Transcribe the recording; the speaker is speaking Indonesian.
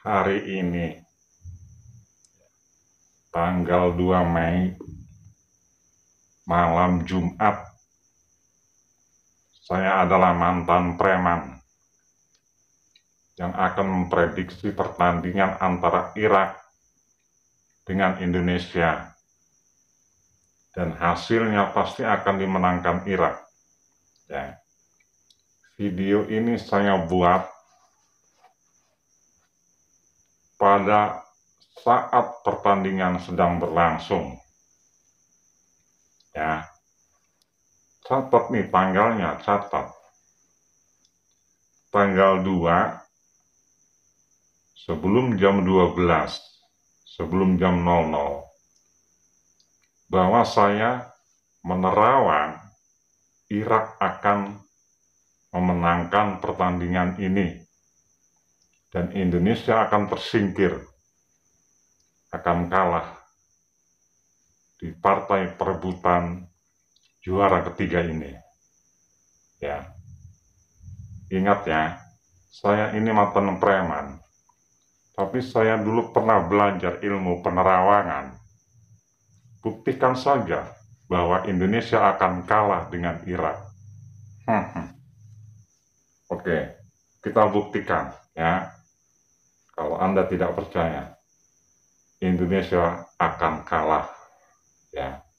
hari ini tanggal 2 Mei malam Jumat saya adalah mantan preman yang akan memprediksi pertandingan antara Irak dengan Indonesia dan hasilnya pasti akan dimenangkan Irak ya. video ini saya buat pada saat pertandingan sedang berlangsung. Ya. Catat nih tanggalnya, catat. Tanggal 2 sebelum jam 12, sebelum jam 00 bahwa saya menerawang Irak akan memenangkan pertandingan ini dan Indonesia akan tersingkir, akan kalah di partai perebutan juara ketiga ini. Ya, ingat ya, saya ini mantan preman, tapi saya dulu pernah belajar ilmu penerawangan. Buktikan saja bahwa Indonesia akan kalah dengan Irak. Hmm, hmm. Oke, kita buktikan ya. Anda tidak percaya, Indonesia akan kalah. Ya,